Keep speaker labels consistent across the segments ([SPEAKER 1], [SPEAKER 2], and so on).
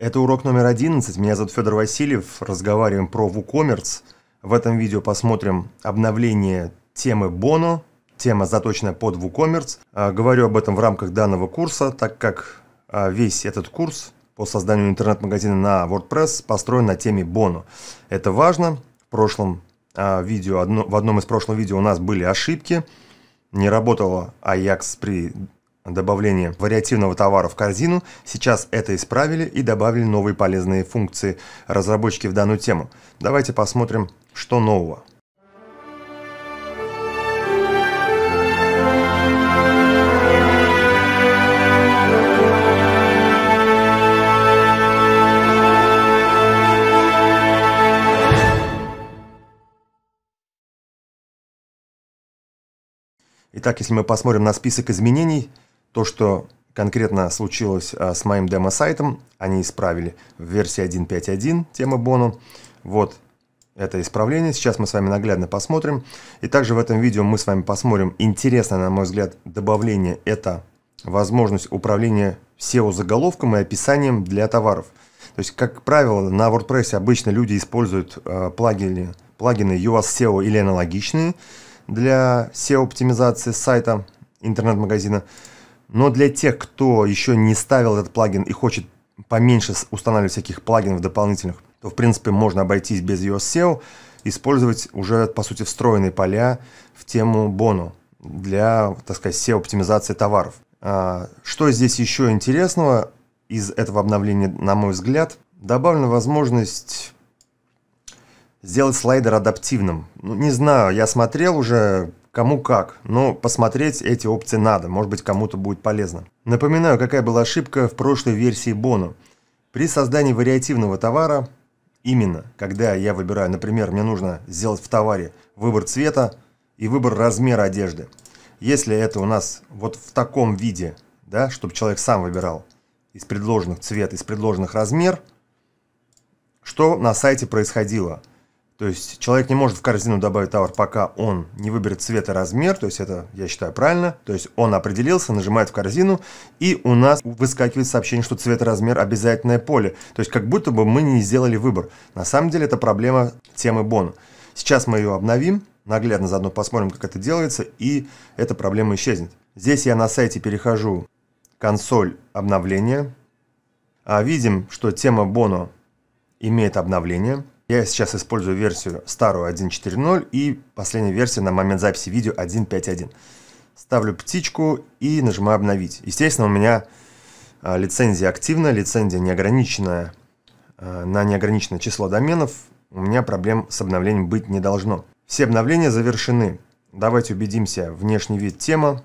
[SPEAKER 1] Это урок номер 11. Меня зовут Федор Васильев. Разговариваем про WooCommerce. В этом видео посмотрим обновление темы Bono. Тема заточена под WooCommerce. А, говорю об этом в рамках данного курса, так как а, весь этот курс по созданию интернет-магазина на WordPress построен на теме Bono. Это важно. В прошлом а, видео, в одном из прошлых видео у нас были ошибки. Не работала Ajax при добавление вариативного товара в корзину, сейчас это исправили и добавили новые полезные функции разработчики в данную тему. Давайте посмотрим, что нового. Итак, если мы посмотрим на список изменений, то, что конкретно случилось а, с моим демо-сайтом, они исправили в версии 1.5.1 тему Бону. Вот это исправление. Сейчас мы с вами наглядно посмотрим. И также в этом видео мы с вами посмотрим интересное, на мой взгляд, добавление. Это возможность управления SEO-заголовком и описанием для товаров. То есть, как правило, на WordPress обычно люди используют э, плагины, плагины UAS SEO или аналогичные для SEO-оптимизации сайта интернет-магазина. Но для тех, кто еще не ставил этот плагин и хочет поменьше устанавливать всяких плагинов дополнительных, то в принципе можно обойтись без ее SEO, использовать уже по сути встроенные поля в тему бону для, так сказать, SEO-оптимизации товаров. А, что здесь еще интересного из этого обновления, на мой взгляд, добавлена возможность сделать слайдер адаптивным. Ну, не знаю, я смотрел уже Кому как, но посмотреть эти опции надо, может быть кому-то будет полезно. Напоминаю, какая была ошибка в прошлой версии Бону. При создании вариативного товара, именно когда я выбираю, например, мне нужно сделать в товаре выбор цвета и выбор размера одежды. Если это у нас вот в таком виде, да, чтобы человек сам выбирал из предложенных цвет, из предложенных размер, что на сайте происходило – то есть человек не может в корзину добавить товар, пока он не выберет цвет и размер, то есть это, я считаю, правильно. То есть он определился, нажимает в корзину, и у нас выскакивает сообщение, что цвет и размер – обязательное поле. То есть как будто бы мы не сделали выбор. На самом деле это проблема темы бона. Сейчас мы ее обновим, наглядно заодно посмотрим, как это делается, и эта проблема исчезнет. Здесь я на сайте перехожу консоль обновления. А видим, что тема Бону имеет обновление – я сейчас использую версию старую 1.4.0 и последняя версия на момент записи видео 1.5.1. Ставлю птичку и нажимаю «Обновить». Естественно, у меня а, лицензия активна, лицензия неограниченная а, на неограниченное число доменов. У меня проблем с обновлением быть не должно. Все обновления завершены. Давайте убедимся. Внешний вид тема.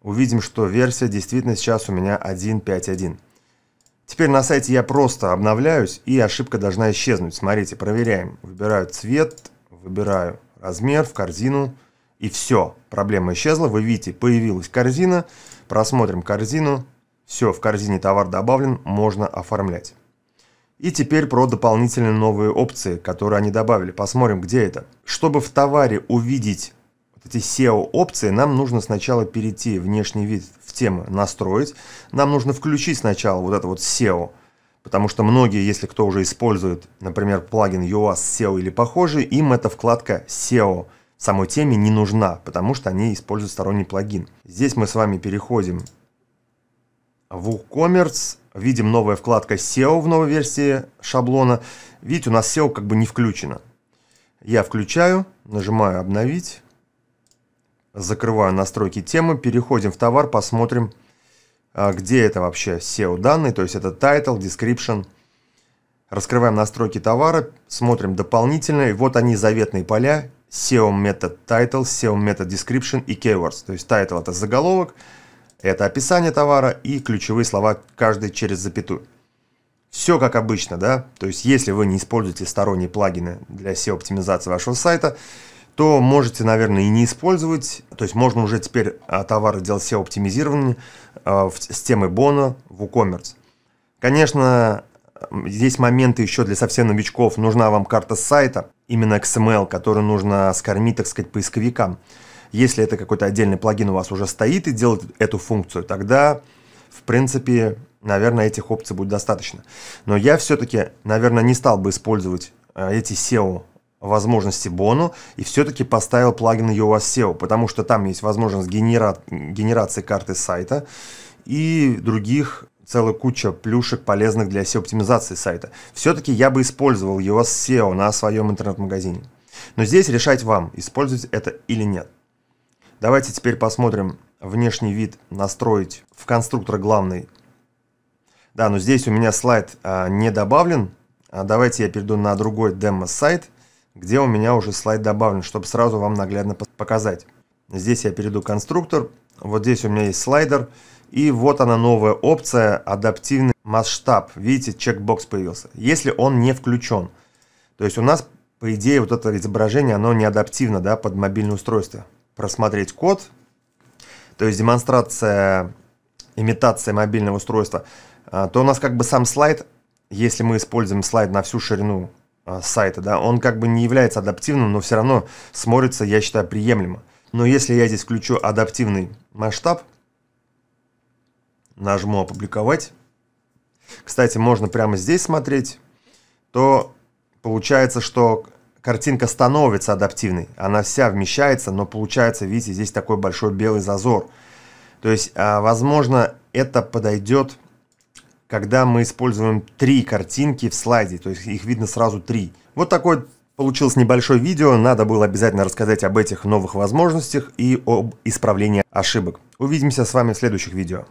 [SPEAKER 1] Увидим, что версия действительно сейчас у меня 1.5.1. Теперь на сайте я просто обновляюсь, и ошибка должна исчезнуть. Смотрите, проверяем. Выбираю цвет, выбираю размер в корзину, и все. Проблема исчезла. Вы видите, появилась корзина. Просмотрим корзину. Все, в корзине товар добавлен, можно оформлять. И теперь про дополнительные новые опции, которые они добавили. Посмотрим, где это. Чтобы в товаре увидеть вот эти SEO-опции, нам нужно сначала перейти в внешний вид в темы настроить, нам нужно включить сначала вот это вот SEO, потому что многие, если кто уже использует, например, плагин UAS SEO или похожий, им эта вкладка SEO самой теме не нужна, потому что они используют сторонний плагин. Здесь мы с вами переходим в WooCommerce, видим новая вкладка SEO в новой версии шаблона. Видите, у нас SEO как бы не включено. Я включаю, нажимаю «Обновить» закрываю настройки темы, переходим в товар, посмотрим, а, где это вообще SEO данные, то есть это title, description. Раскрываем настройки товара, смотрим дополнительные, вот они заветные поля, SEO метод title, SEO метод description и keywords. То есть title это заголовок, это описание товара и ключевые слова каждый через запятую. Все как обычно, да? То есть если вы не используете сторонние плагины для SEO-оптимизации вашего сайта, то можете, наверное, и не использовать. То есть можно уже теперь а, товары делать все оптимизированные а, с темой Бона в WooCommerce. Конечно, здесь моменты еще для совсем новичков. Нужна вам карта сайта, именно XML, которую нужно скормить, так сказать, поисковикам. Если это какой-то отдельный плагин у вас уже стоит и делает эту функцию, тогда, в принципе, наверное, этих опций будет достаточно. Но я все-таки, наверное, не стал бы использовать а, эти SEO возможности Бону и все-таки поставил плагин Yoast SEO, потому что там есть возможность генера... генерации карты сайта и других целая куча плюшек, полезных для SEO-оптимизации сайта. Все-таки я бы использовал Yoast SEO на своем интернет-магазине. Но здесь решать вам, использовать это или нет. Давайте теперь посмотрим внешний вид настроить в конструктор главный. Да, но здесь у меня слайд а, не добавлен. А давайте я перейду на другой демо-сайт – где у меня уже слайд добавлен, чтобы сразу вам наглядно показать. Здесь я перейду конструктор, вот здесь у меня есть слайдер, и вот она новая опция «Адаптивный масштаб». Видите, чекбокс появился, если он не включен. То есть у нас, по идее, вот это изображение, оно не адаптивно да, под мобильное устройство. Просмотреть код, то есть демонстрация, имитация мобильного устройства, а, то у нас как бы сам слайд, если мы используем слайд на всю ширину а, сайта, да, он как бы не является адаптивным, но все равно смотрится, я считаю, приемлемо. Но если я здесь включу адаптивный масштаб, нажму «Опубликовать», кстати, можно прямо здесь смотреть, то получается, что картинка становится адаптивной. Она вся вмещается, но получается, видите, здесь такой большой белый зазор. То есть, а, возможно, это подойдет когда мы используем три картинки в слайде, то есть их видно сразу три. Вот такой получилось небольшое видео, надо было обязательно рассказать об этих новых возможностях и об исправлении ошибок. Увидимся с вами в следующих видео.